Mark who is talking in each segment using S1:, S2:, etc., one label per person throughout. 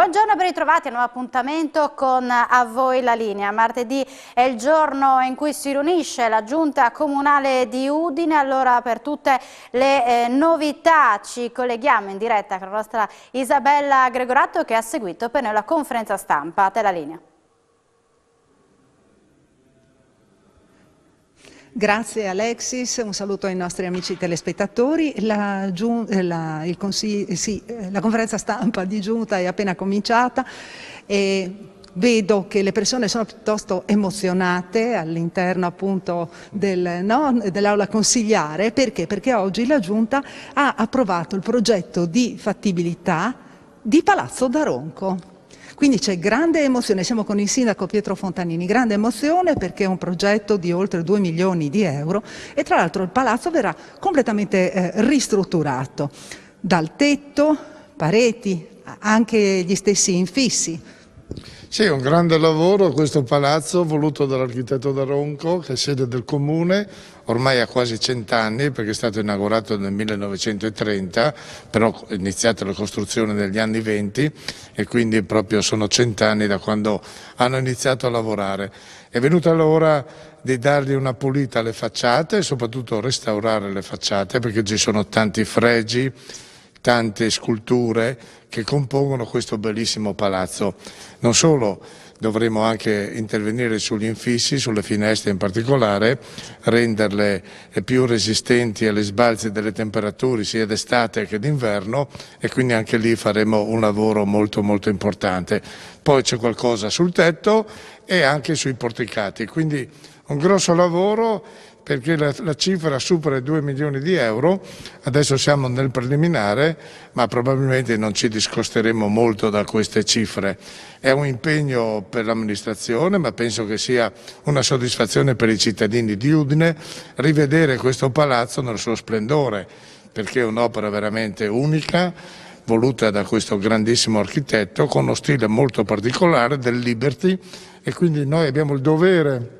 S1: Buongiorno, ben ritrovati a un nuovo appuntamento con A voi la linea. Martedì è il giorno in cui si riunisce la giunta comunale di Udine. Allora per tutte le eh, novità ci colleghiamo in diretta con la nostra Isabella Gregorato che ha seguito per noi la conferenza stampa. A te la linea.
S2: Grazie Alexis, un saluto ai nostri amici telespettatori. La, eh, la, eh, sì, eh, la conferenza stampa di giunta è appena cominciata e vedo che le persone sono piuttosto emozionate all'interno appunto del, no, dell'aula consigliare perché? perché oggi la giunta ha approvato il progetto di fattibilità di Palazzo Daronco. Quindi c'è grande emozione, siamo con il sindaco Pietro Fontanini, grande emozione perché è un progetto di oltre 2 milioni di euro e tra l'altro il palazzo verrà completamente eh, ristrutturato dal tetto, pareti, anche gli stessi infissi.
S3: Sì, un grande lavoro questo palazzo voluto dall'architetto da Ronco, che è sede del comune, ormai ha quasi cent'anni perché è stato inaugurato nel 1930, però è iniziata la costruzione negli anni 20 e quindi proprio sono cent'anni da quando hanno iniziato a lavorare. È venuta l'ora di dargli una pulita alle facciate e soprattutto restaurare le facciate perché ci sono tanti fregi, tante sculture che compongono questo bellissimo palazzo. Non solo, dovremo anche intervenire sugli infissi, sulle finestre in particolare, renderle eh, più resistenti alle sbalze delle temperature sia d'estate che d'inverno e quindi anche lì faremo un lavoro molto molto importante. Poi c'è qualcosa sul tetto e anche sui porticati, quindi un grosso lavoro perché la, la, cifra supera i 2 milioni di euro, adesso siamo nel preliminare, ma probabilmente non ci discosteremo molto da queste cifre. È un impegno per l'amministrazione, ma penso che sia una soddisfazione per i cittadini di Udine rivedere questo palazzo nel suo splendore, perché è un'opera veramente unica voluta da questo grandissimo architetto con uno stile molto particolare del Liberty e quindi noi abbiamo il dovere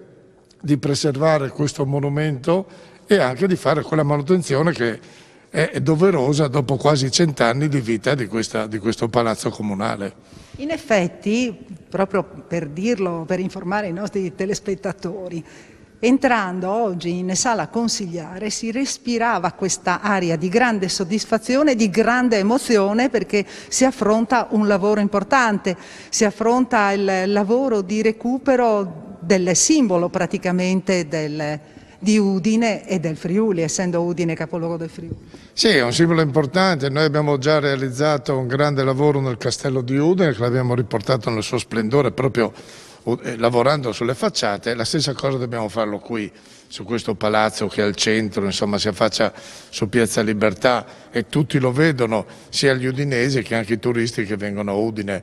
S3: di preservare questo monumento e anche di fare quella manutenzione che è doverosa dopo quasi cent'anni di vita di, questa, di, questo palazzo comunale.
S2: In effetti, proprio per dirlo, per informare i nostri telespettatori, entrando oggi in sala consigliare si respirava questa aria di grande soddisfazione, di grande emozione perché si affronta un lavoro importante, si affronta il lavoro di recupero del simbolo praticamente del, di Udine e del Friuli, essendo Udine capoluogo del Friuli.
S3: Sì, è un simbolo importante, noi abbiamo già realizzato un grande lavoro nel castello di Udine, che l'abbiamo riportato nel suo splendore proprio uh, eh, lavorando sulle facciate, la stessa cosa dobbiamo farlo qui, su questo palazzo che è al centro, insomma si affaccia su Piazza Libertà e tutti lo vedono, sia gli udinesi che anche i turisti che vengono a Udine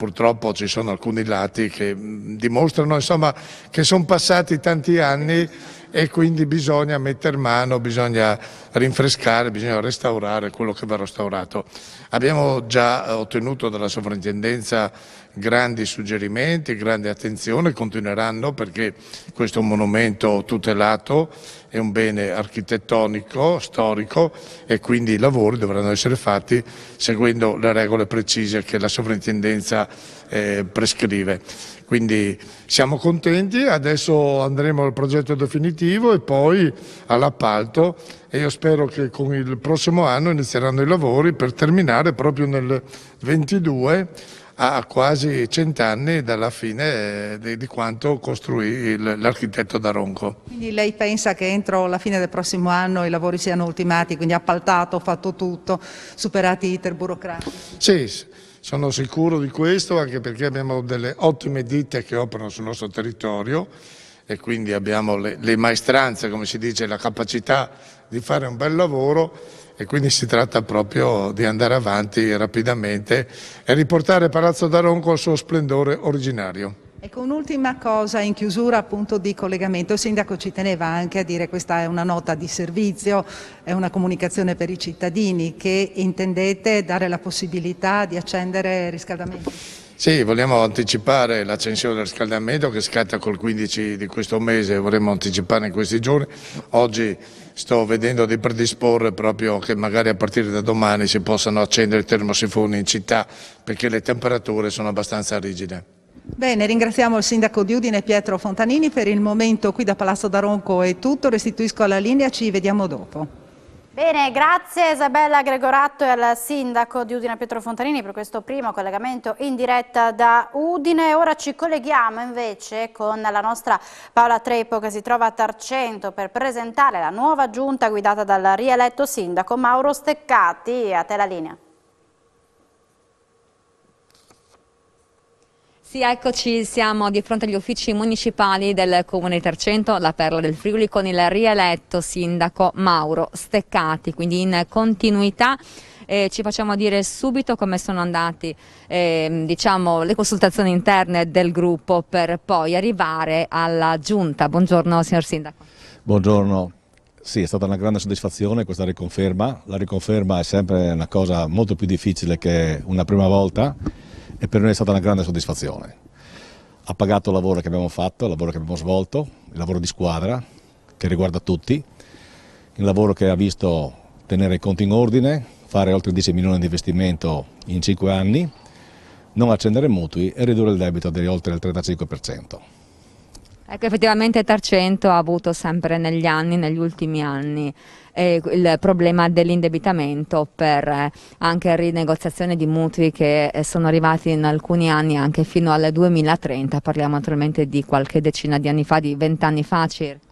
S3: purtroppo ci sono alcuni lati che mm, dimostrano insomma, che sono passati tanti anni e quindi bisogna metter mano, bisogna rinfrescare, bisogna restaurare quello che va restaurato. Abbiamo già eh, ottenuto dalla sovrintendenza grandi suggerimenti, grande attenzione, continueranno perché questo è un monumento tutelato, è un bene architettonico, storico e quindi i lavori dovranno essere fatti seguendo le regole precise che la sovrintendenza eh, prescrive. Quindi siamo contenti, adesso andremo al progetto definitivo e poi all'appalto e io spero che con il prossimo anno inizieranno i lavori per terminare proprio nel 22 a quasi cent'anni dalla fine eh, di, quanto costruì l'architetto Daronco.
S2: Quindi lei pensa che entro la fine del prossimo anno i lavori siano ultimati, quindi appaltato, fatto tutto, superati i iter burocratici?
S3: Sì, sono sicuro di questo anche perché abbiamo delle ottime ditte che operano sul nostro territorio e quindi abbiamo le, le maestranze, come si dice, la capacità di fare un bel lavoro e quindi si tratta proprio di andare avanti rapidamente e riportare Palazzo d'Aronco al suo splendore originario.
S2: Ecco, un'ultima cosa in chiusura appunto di collegamento. Il sindaco ci teneva anche a dire questa è una nota di servizio, è una comunicazione per i cittadini che intendete dare la possibilità di accendere riscaldamento.
S3: Sì, vogliamo anticipare l'accensione del riscaldamento che scatta col 15 di questo mese, vorremmo anticipare in questi giorni. Oggi sto vedendo di predisporre proprio che magari a partire da domani si possano accendere i termosifoni in città perché le temperature sono abbastanza rigide.
S2: Bene, ringraziamo il sindaco di Udine Pietro Fontanini per il momento qui da Palazzo d'Aronco è tutto, restituisco alla linea, ci vediamo dopo.
S1: Bene, grazie Isabella Gregoratto e al sindaco di Udine Pietro Fontanini per questo primo collegamento in diretta da Udine. Ora ci colleghiamo invece con la nostra Paola Trepo che si trova a Tarcento per presentare la nuova giunta guidata dal rieletto sindaco Mauro Steccati. A te la linea.
S4: Sì, eccoci, siamo di fronte agli uffici municipali del Comune di Tercento, la Perla del Friuli, con il rieletto sindaco Mauro Steccati, quindi in continuità. Eh, ci facciamo dire subito come sono andate eh, diciamo, le consultazioni interne del gruppo per poi arrivare alla giunta. Buongiorno signor Sindaco.
S5: Buongiorno, sì, è stata una grande soddisfazione questa riconferma. La riconferma è sempre una cosa molto più difficile che una prima volta e per noi è stata una grande soddisfazione. Ha pagato il lavoro che abbiamo fatto, il lavoro che abbiamo svolto, il lavoro di squadra che riguarda tutti, il lavoro che ha visto tenere i conti in ordine, fare oltre 10 milioni di investimento in 5 anni, non accendere mutui e ridurre il debito di oltre il 35%.
S4: Ecco, effettivamente Tarcento ha avuto sempre negli anni, negli ultimi anni, eh, il problema dell'indebitamento per eh, anche rinegoziazione di mutui che eh, sono arrivati in alcuni anni anche fino al 2030, parliamo naturalmente di qualche decina di anni fa, di vent'anni fa circa.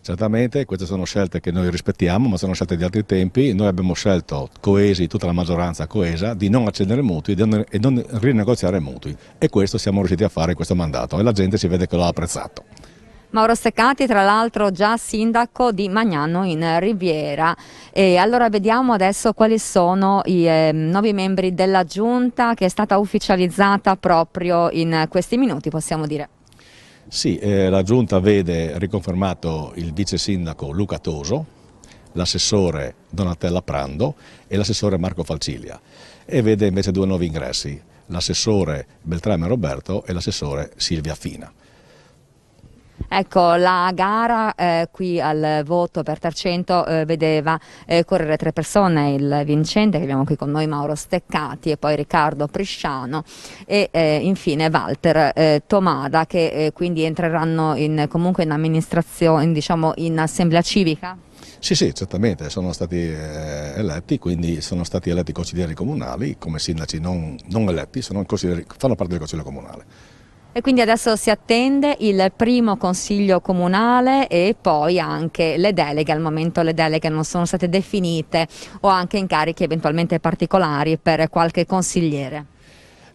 S5: Certamente queste sono scelte che noi rispettiamo, ma sono scelte di altri tempi. Noi abbiamo scelto, coesi, tutta la maggioranza coesa, di non accendere mutui e non rinegoziare mutui. E questo siamo riusciti a fare in questo mandato e la gente si vede che l'ha apprezzato.
S4: Mauro Seccati tra l'altro già sindaco di Magnano in Riviera. E allora vediamo adesso quali sono i eh, nuovi membri della giunta che è stata ufficializzata proprio in questi minuti possiamo dire.
S5: Sì, eh, la giunta vede riconfermato il vice sindaco Luca Toso, l'assessore Donatella Prando e l'assessore Marco Falcilia e vede invece due nuovi ingressi, l'assessore Beltrame Roberto e l'assessore Silvia Fina.
S4: Ecco, la gara eh, qui al voto per Tarcento eh, vedeva eh, correre tre persone, il vincente che abbiamo qui con noi Mauro Steccati e poi Riccardo Prisciano e eh, infine Walter eh, Tomada che eh, quindi entreranno in, comunque in amministrazione, diciamo in assemblea civica?
S5: Sì, sì, certamente, sono stati eh, eletti, quindi sono stati eletti consiglieri comunali, come sindaci non, non eletti, consiglieri, fanno parte del consiglio comunale.
S4: E quindi adesso si attende il primo consiglio comunale e poi anche le deleghe, al momento le deleghe non sono state definite o anche incarichi eventualmente particolari per qualche consigliere.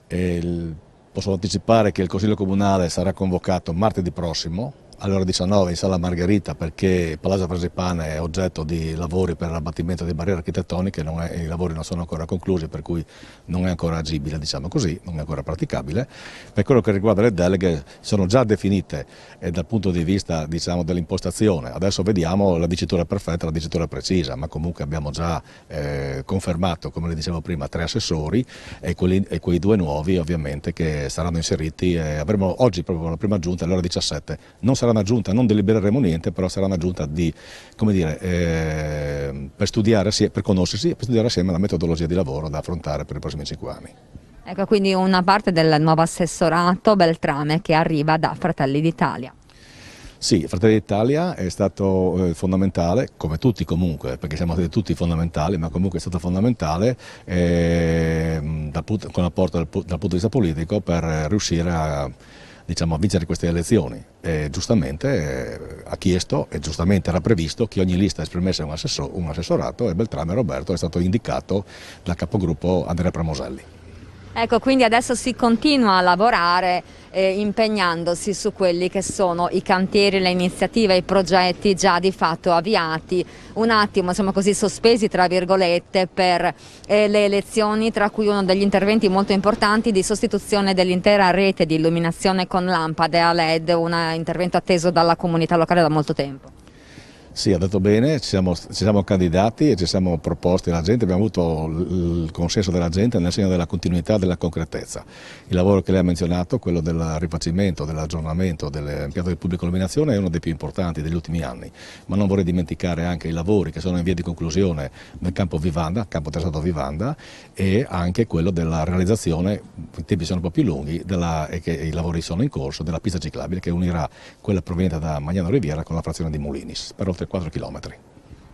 S5: Eh, posso anticipare che il consiglio comunale sarà convocato martedì prossimo all'ora 19 in Sala Margherita perché Palazzo Frasipane è oggetto di lavori per l'abbattimento di barriere architettoniche, è, i lavori non sono ancora conclusi per cui non è ancora agibile, diciamo così, non è ancora praticabile. Per quello che riguarda le deleghe sono già definite eh, dal punto di vista diciamo, dell'impostazione, adesso vediamo la dicitura perfetta, la dicitura precisa, ma comunque abbiamo già eh, confermato, come le dicevo prima, tre assessori e, quelli, e, quei due nuovi ovviamente che saranno inseriti, eh, avremo oggi proprio la prima giunta alle ore 17, non sarà sarà una giunta, non delibereremo niente, però sarà una giunta di, dire, eh, per, studiare, per conoscersi e per studiare assieme la metodologia di lavoro da affrontare per i prossimi cinque anni.
S4: Ecco, quindi una parte del nuovo assessorato Beltrame che arriva da Fratelli d'Italia.
S5: Sì, Fratelli d'Italia è stato eh, fondamentale, come tutti comunque, perché siamo stati tutti fondamentali, ma comunque è stato fondamentale eh, dal, con l'apporto dal, dal punto di vista politico per eh, riuscire a diciamo, a vincere queste elezioni. E giustamente eh, ha chiesto e giustamente era previsto che ogni lista esprimesse un, assessor, un assessorato e Beltrame Roberto è stato indicato dal capogruppo Andrea Pramoselli.
S4: Ecco, quindi adesso si continua a lavorare eh, impegnandosi su quelli che sono i cantieri, le iniziative, i progetti già di fatto avviati, un attimo diciamo così sospesi tra virgolette per eh, le elezioni, tra cui uno degli interventi molto importanti di sostituzione dell'intera rete di illuminazione con lampade a LED, un intervento atteso dalla comunità locale da molto tempo.
S5: Sì, ha detto bene, ci siamo, ci siamo, candidati e ci siamo proposti alla gente, abbiamo avuto il consenso della gente nel segno della continuità e della concretezza. Il lavoro che lei ha menzionato, quello del rifacimento, dell'aggiornamento dell'impianto di pubblica illuminazione è uno dei più importanti degli ultimi anni, ma non vorrei dimenticare anche i lavori che sono in via di conclusione nel campo Vivanda, campo Terzato Vivanda e anche quello della realizzazione, i tempi sono un po' più lunghi, della, e che i lavori sono in corso, della pista ciclabile che unirà quella proveniente da Magnano Riviera con la frazione di Mulinis. Per 3-4 km.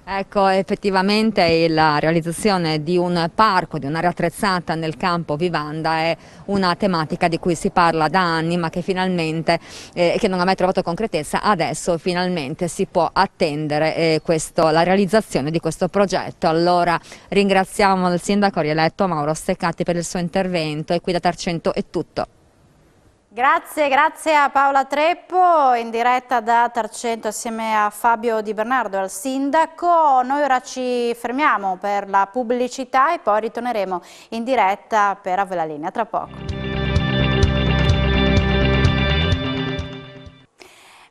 S4: Ecco, effettivamente la realizzazione di un parco, di un'area attrezzata nel campo Vivanda è una tematica di cui si parla da anni ma che finalmente, eh, che non ha mai trovato concretezza, adesso finalmente si può attendere eh, questo, la realizzazione di questo progetto. Allora ringraziamo il sindaco rieletto Mauro Steccati per il suo intervento e qui da Tarcento è tutto.
S1: Grazie, grazie a Paola Treppo in diretta da Tarcento assieme a Fabio Di Bernardo, al sindaco. Noi ora ci fermiamo per la pubblicità e poi ritorneremo in diretta per la Linea tra poco.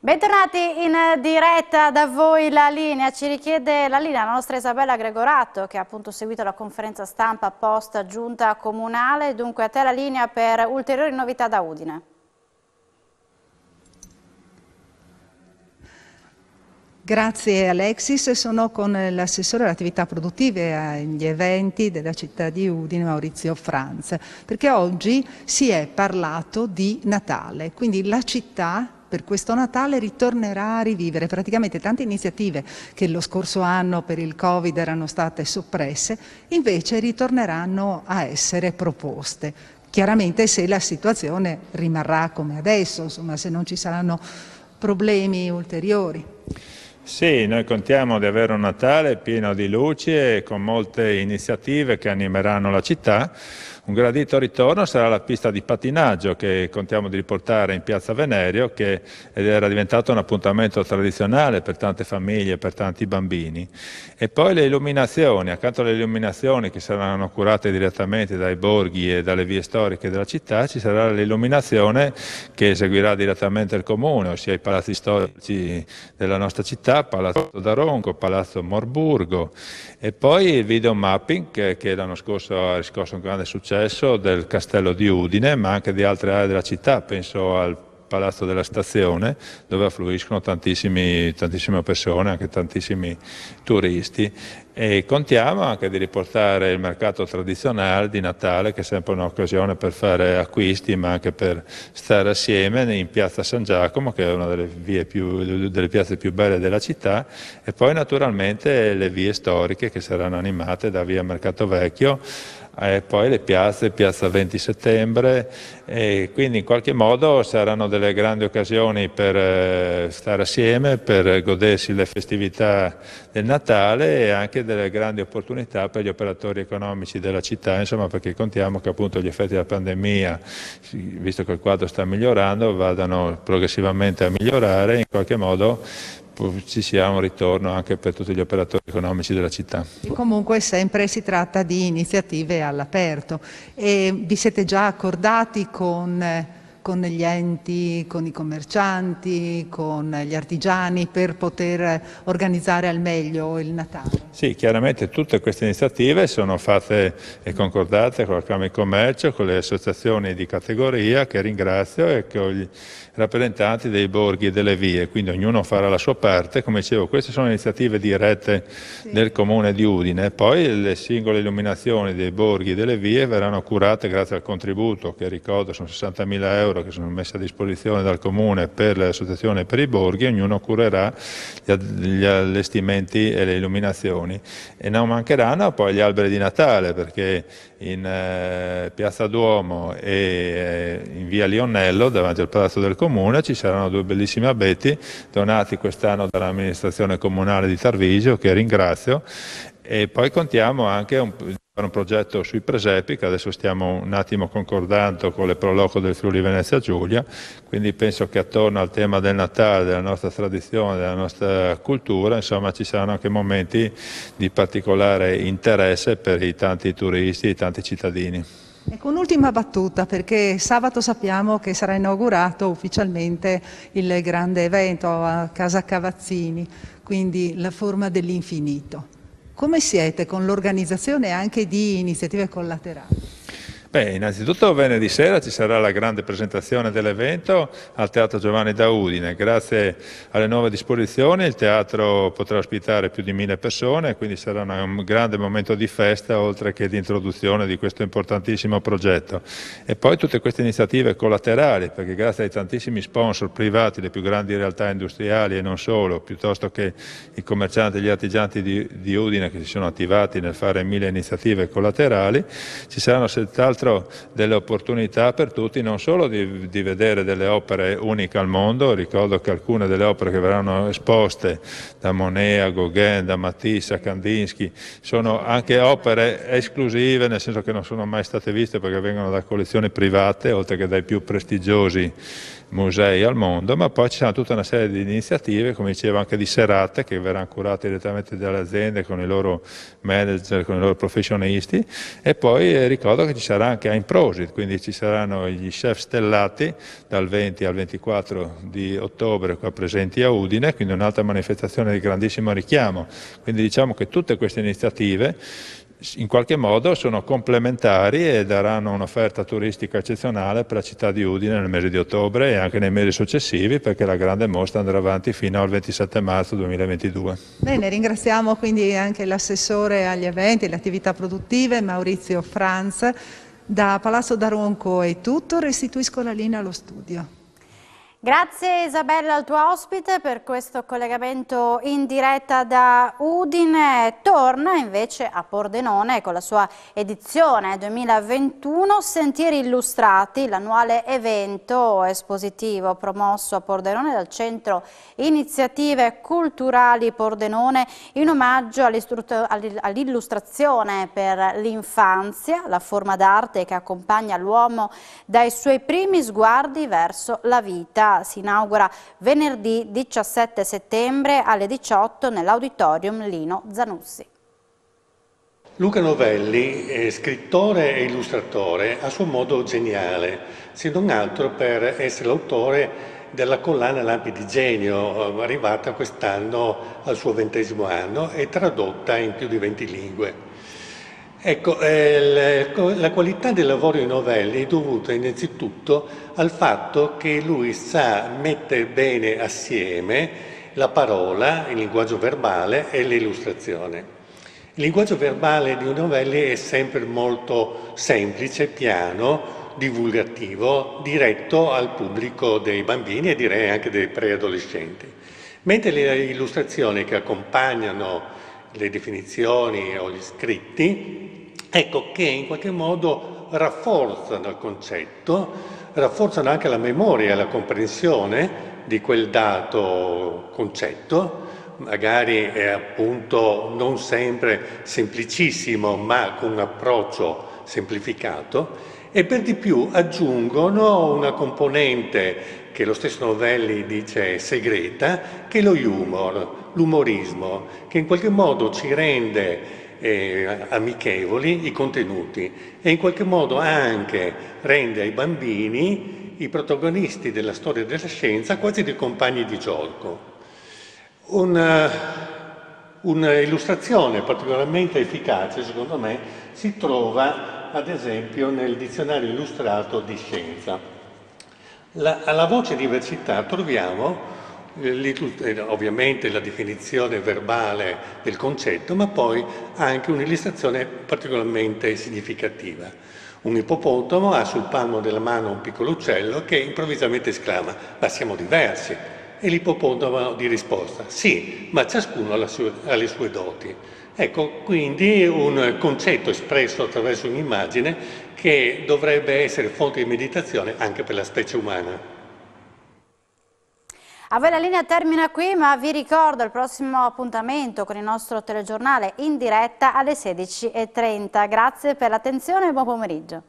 S1: Bentornati in diretta da voi la linea, ci richiede la linea la nostra Isabella Gregorato che ha appunto seguito la conferenza stampa post giunta comunale, dunque a te la linea per ulteriori novità da Udine.
S2: Grazie Alexis, sono con eh, l'assessore alle attività produttive e agli eventi della città di Udine, Maurizio Franz, perché oggi si è parlato di Natale, quindi la città per questo Natale ritornerà a rivivere praticamente tante iniziative che lo scorso anno per il Covid erano state soppresse, invece ritorneranno a essere proposte. Chiaramente se la situazione rimarrà come adesso, insomma se non ci saranno problemi ulteriori.
S6: Sì, noi contiamo di avere un Natale pieno di luci e con molte iniziative che animeranno la città. Un gradito ritorno sarà la pista di patinaggio che contiamo di riportare in Piazza Venerio, che era diventato un appuntamento tradizionale per tante famiglie, per tanti bambini. E poi le illuminazioni, accanto alle illuminazioni che saranno curate direttamente dai borghi e dalle vie storiche della città, ci sarà l'illuminazione che eseguirà direttamente il comune, ossia i palazzi storici della nostra città, Palazzo Daronco, Palazzo Morburgo, e poi il video mapping che, che l'anno scorso ha riscosso un grande successo successo del castello di Udine, ma anche di altre aree della città, penso al palazzo della stazione dove affluiscono tantissime persone, anche tantissimi turisti e contiamo anche di riportare il mercato tradizionale di Natale che è sempre un'occasione per fare acquisti ma anche per stare assieme in piazza San Giacomo che è una delle, più, delle piazze più belle della città e poi naturalmente le vie storiche che saranno animate da via Mercato Vecchio e eh, poi le piazze, piazza 20 settembre, e quindi in qualche modo saranno delle grandi occasioni per eh, stare assieme, per godersi le festività del Natale e anche delle grandi opportunità per gli operatori economici della città, insomma perché contiamo che appunto gli effetti della pandemia, visto che il quadro sta migliorando, vadano progressivamente a migliorare, in qualche modo ci sia un ritorno anche per tutti gli operatori economici della città.
S2: E comunque sempre si tratta di iniziative all'aperto. Vi siete già accordati con eh, con gli enti, con i commercianti, con gli artigiani per poter organizzare al meglio il Natale?
S6: Sì, chiaramente tutte queste iniziative sono fatte e concordate con la Camera di Commercio, con le associazioni di categoria che ringrazio e con i rappresentanti dei borghi e delle vie, quindi ognuno farà la sua parte. Come dicevo, queste sono iniziative dirette sì. del Comune di Udine, poi le singole illuminazioni dei borghi e delle vie verranno curate grazie al contributo che ricordo sono 60.000 euro euro che sono messi a disposizione dal Comune per l'associazione e per i borghi, ognuno curerà gli allestimenti e le illuminazioni. E non mancheranno poi gli alberi di Natale, perché in eh, Piazza Duomo e eh, in via Lionello, davanti al Palazzo del Comune, ci saranno due bellissimi abeti donati quest'anno dall'amministrazione comunale di Tarvisio, che ringrazio, e poi contiamo anche un fare un progetto sui presepi che adesso stiamo un attimo concordando con le Proloco del Friuli Venezia Giulia, quindi penso che attorno al tema del Natale, della nostra tradizione, della nostra cultura, insomma ci saranno anche momenti di particolare interesse per i tanti turisti, e i tanti cittadini.
S2: Ecco, un'ultima battuta, perché sabato sappiamo che sarà inaugurato ufficialmente il grande evento a Casa Cavazzini, quindi la forma dell'infinito. Come siete con l'organizzazione anche di iniziative collaterali?
S6: Beh, innanzitutto venerdì sera ci sarà la grande presentazione dell'evento al Teatro Giovanni da Udine. Grazie alle nuove disposizioni il teatro potrà ospitare più di mille persone, quindi sarà un grande momento di festa oltre che di introduzione di questo importantissimo progetto. E poi tutte queste iniziative collaterali, perché grazie ai tantissimi sponsor privati, le più grandi realtà industriali e non solo, piuttosto che i commercianti e gli artigiani di, di Udine che si sono attivati nel fare mille iniziative collaterali, ci saranno senz'altro peraltro delle opportunità per tutti non solo di, di, vedere delle opere uniche al mondo, ricordo che alcune delle opere che verranno esposte da Monet a Gauguin, da Matisse a Kandinsky, sono anche opere esclusive, nel senso che non sono mai state viste perché vengono da collezioni private, oltre che dai più prestigiosi musei al mondo, ma poi ci sono tutta una serie di iniziative, come dicevo anche di serate che verranno curate direttamente dalle aziende con i loro manager, con i loro professionisti e poi eh, ricordo che ci sarà anche a Improsit, quindi ci saranno gli chef stellati dal 20 al 24 di ottobre qua presenti a Udine, quindi un'altra manifestazione di grandissimo richiamo. Quindi diciamo che tutte queste iniziative in qualche modo sono complementari e daranno un'offerta turistica eccezionale per la città di Udine nel mese di ottobre e anche nei mesi successivi perché la grande mostra andrà avanti fino al 27 marzo 2022.
S2: Bene, ringraziamo quindi anche l'assessore agli eventi e alle attività produttive Maurizio Franz da Palazzo d'Aronco è tutto, restituisco la linea allo studio.
S1: Grazie Isabella al tuo ospite per questo collegamento in diretta da Udine. Torna invece a Pordenone con la sua edizione 2021 Sentieri Illustrati, l'annuale evento espositivo promosso a Pordenone dal Centro Iniziative Culturali Pordenone in omaggio all'illustrazione per l'infanzia, la forma d'arte che accompagna l'uomo dai suoi primi sguardi verso la vita si inaugura venerdì 17 settembre alle 18 nell'Auditorium Lino Zanussi.
S7: Luca Novelli, è scrittore e illustratore, a suo modo geniale, se non altro per essere l'autore della collana Lampi di Genio, arrivata quest'anno al suo ventesimo anno e tradotta in più di 20 lingue. Ecco, eh, la qualità del lavoro di Novelli è dovuta innanzitutto al fatto che lui sa mettere bene assieme la parola, il linguaggio verbale e l'illustrazione. Il linguaggio verbale di Novelli è sempre molto semplice, piano, divulgativo, diretto al pubblico dei bambini e direi anche dei preadolescenti. Mentre le illustrazioni che accompagnano le definizioni o gli scritti ecco che in qualche modo rafforzano il concetto, rafforzano anche la memoria e la comprensione di quel dato concetto, magari è appunto non sempre semplicissimo, ma con un approccio semplificato, e per di più aggiungono una componente che lo stesso Novelli dice segreta, che è lo humor, l'umorismo, che in qualche modo ci rende eh, amichevoli i contenuti e in qualche modo anche rende ai bambini i protagonisti della storia della scienza quasi dei compagni di gioco. Una, eh, Un'illustrazione particolarmente efficace, secondo me, si trova ad esempio nel dizionario illustrato di scienza. La, alla voce diversità troviamo eh, eh, ovviamente la definizione verbale del concetto, ma poi anche un'illustrazione particolarmente significativa. Un ippopotamo ha sul palmo della mano un piccolo uccello che improvvisamente esclama ma siamo diversi e l'ippopotamo di risposta sì, ma ciascuno ha, sua, ha le sue doti. Ecco, quindi un concetto espresso attraverso un'immagine che dovrebbe essere fonte di meditazione anche per la specie umana.
S1: A voi la linea termina qui, ma vi ricordo il prossimo appuntamento con il nostro telegiornale in diretta alle 16.30. Grazie per l'attenzione e buon pomeriggio.